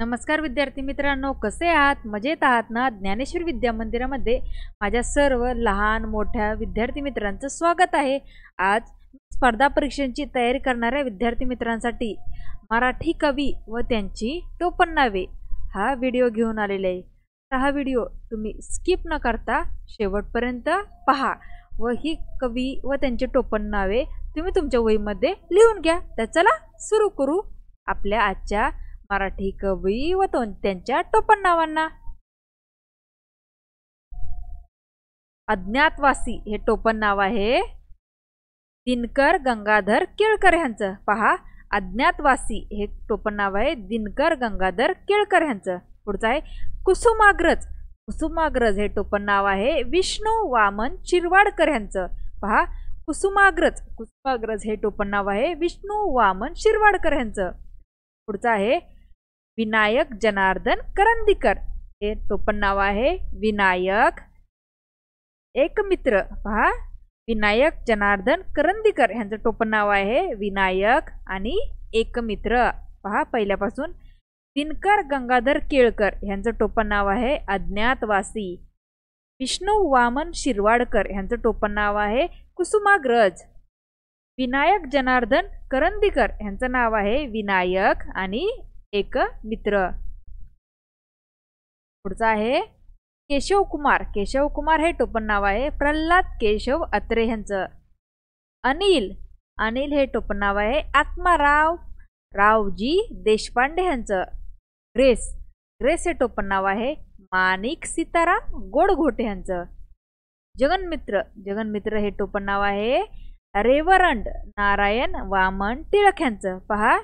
नमस्कार विद्यार्थी मित्रांनो कसे आहात मजेत आहात ना ज्ञानेश्वर विद्या मंदिरामध्ये माझ्या सर्व लहान मोठ्या विद्यार्थी मित्रांचं स्वागत आहे आज स्पर्धा परीक्षांची तयारी करणाऱ्या विद्यार्थी मित्रांसाठी मराठी कवी व त्यांची टोपण नावे हा व्हिडिओ घेऊन आलेला आहे हा व्हिडिओ तुम्ही स्किप न करता शेवटपर्यंत पहा व ही कवी व त्यांची टोपण नावे तुम्ही तुमच्या वहीमध्ये लिहून घ्या तर चला सुरू करू आपल्या आजच्या मराठी कवी व त्यांच्या टोपण नावांना अज्ञातवासी हे टोपण नाव आहे दिनकर गंगाधर केळकर यांचं पहा अज्ञातवासी हे टोपण नाव आहे दिनकर गंगाधर केळकर यांचं पुढचं आहे कुसुमाग्रज कुसुमाग्रज हे टोपण नाव आहे विष्णू वामन शिरवाडकर यांचं पहा कुसुमाग्रज कुसुमाग्रज हे टोपण नाव आहे विष्णू वामन शिरवाडकर यांचं पुढचं आहे विनायक जनार्दन करंदीकर हे टोपण नाव आहे विनायक एक मित्र पहा विनायक जनार्दन करंदीकर ह्यांचं टोपण नाव आहे विनायक आणि एकमित्र पहा पहिल्यापासून दिनकर गंगाधर केळकर ह्यांचं टोपण नाव आहे अज्ञातवासी विष्णू वामन शिरवाडकर ह्यांचं टोपण नाव आहे कुसुमाग्रज विनायक जनार्दन करंदीकर ह्यांचं नाव आहे विनायक आणि एक मित्र पुढचा आहे केशव कुमार केशव कुमार हे टोपण नाव आहे प्रल्हाद केशव अत्रे यांचं अनिल अनिल हे टोपण नाव आहे आत्माराव रावजी देशपांडे यांचं ग्रेस ग्रेस हे टोपण नाव आहे माणिक सीताराम गोडघोटे यांचं जगनमित्र जगनमित्र हे टोपण नाव आहे रेवरंड नारायण वामन टिळक यांचं पहा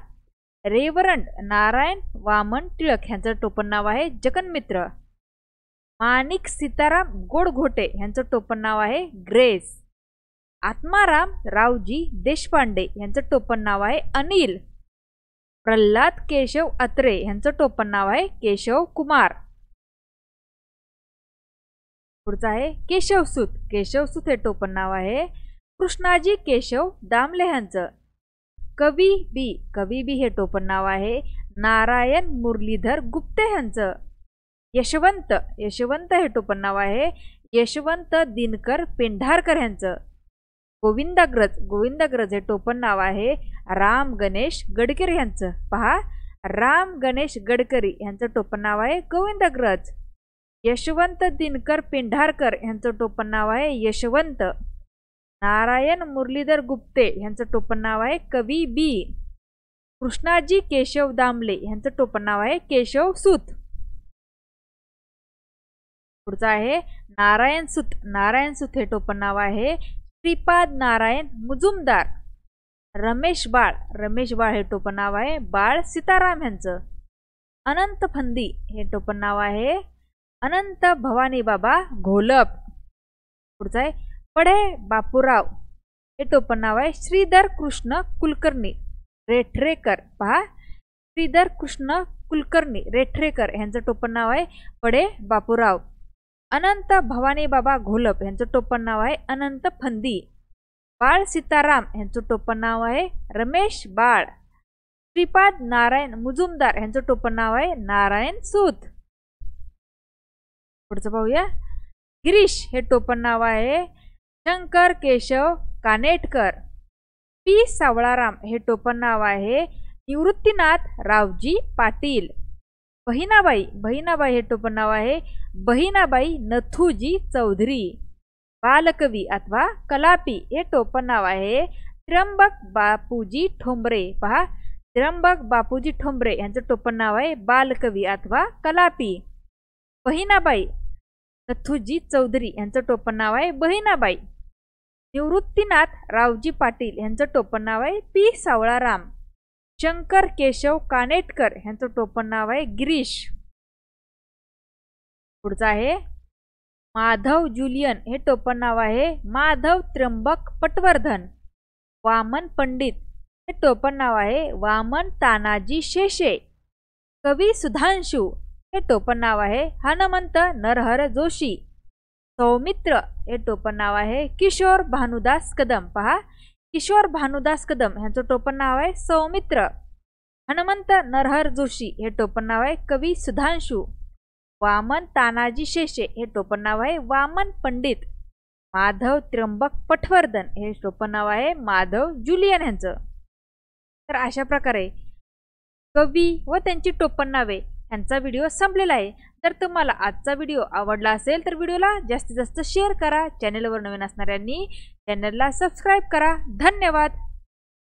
रेवरंड नारायण वामन टिळक ह्यांचं टोपण नाव आहे जगनमित्र माणिक सीताराम गोडघोटे ह्यांचं टोपण नाव आहे ग्रेस आत्माराम रावजी देशपांडे ह्यांचं टोपण नाव आहे अनिल प्रल्हाद केशव अत्रे ह्यांचं टोपण नाव आहे केशव कुमार पुढचं आहे केशवसूत केशवसूत हे टोपण नाव आहे कृष्णाजी केशव दामले ह्यांचं कवी बी कवी बी हे टोपण नाव आहे नारायण मुरलीधर गुप्ते ह्यांचं यशवंत यशवंत हे टोपण नाव आहे यशवंत दिनकर पेंढारकर ह्यांचं गोविंदाग्रज गोविंदाग्रज हे टोपण नाव आहे राम गणेश गडकरी यांचं पहा राम गणेश गडकरी यांचं टोपण नाव आहे गोविंदाग्रज यशवंत दिनकर पेंढारकर यांचं टोपण नाव आहे यशवंत नारायण मुरलीधर गुप्ते यांचं टोपण नाव आहे कवी बी कृष्णाजी केशव दामले यांचं टोपण नाव आहे केशव पुढचं आहे नारायण सुत नारायण सुत हे टोपण नाव आहे श्रीपाद नारायण मुजुमदार रमेश बाळ रमेश बाळ हे टोपण नाव आहे बाळ सीताराम यांचं अनंत फंदी हे टोपण नाव आहे अनंत भवानी बाबा घोलप पुढचं आहे पडे बापूराव हे टोपण नाव आहे श्रीधर कृष्ण कुलकर्णी रेठरेकर पहा श्रीधर कृष्ण कुलकर्णी रेठरेकर यांचं टोपण नाव आहे पडे बापूराव अनंत भवानी बाबा घोलप यांचं टोपण नाव आहे अनंत फंदी बाळ सीताराम यांचं टोपण नाव आहे रमेश बाळ श्रीपाद नारायण मुजुमदार यांचं टोपण नाव आहे नारायण सूत पुढचं पाहूया गिरीश हे टोपण नाव आहे शंकर केशव कानेटकर पी सावळाराम हे टोपण नाव आहे निवृत्तीनाथ रावजी पाटील बहिणाबाई बहिणाबाई हे टोपण नाव आहे बहिणाबाई नथूजी चौधरी बालकवी अथवा कलापी हे टोपण नाव आहे त्र्यंबक बापूजी ठोंबरे पहा त्र्यंबक बापूजी ठोंबरे यांचं टोपण नाव आहे बालकवी अथवा कलापी बहिणाबाई नथूजी चौधरी यांचं टोपण नाव आहे बहिणाबाई निवृत्तीनाथ रावजी पाटील यांचं टोपण नाव आहे पी सावळाराम शंकर केशव कानेटकर यांचं टोपण नाव आहे गिरीश पुढचं आहे माधव जुलियन हे टोपण नाव आहे माधव त्र्यंबक पटवर्धन वामन पंडित हे टोपण नाव आहे वामन तानाजी शेषे कवी सुधांशू हे टोपण नाव आहे हनुमंत नरहर जोशी सौमित्र हे टोपण नाव आहे किशोर भानुदास कदम पहा किशोर भानुदास कदम ह्यांचं टोपण नाव आहे सौमित्र हनुमंत नरहर जोशी हे टोपण नाव आहे कवी सुधांशू वामन तानाजी शेषे हे टोपण नाव आहे वामन पंडित माधव त्र्यंबक पठवर्धन हे टोपण नाव आहे माधव जुलियन ह्यांचं तर अशा प्रकारे कवी व त्यांची टोपण नावे यांचा व्हिडिओ संपलेला आहे तर तुम्हाला आजचा व्हिडिओ आवडला असेल तर व्हिडिओला जास्तीत जास्त शेअर करा चॅनलवर नवीन असणाऱ्यांनी चॅनलला सबस्क्राईब करा धन्यवाद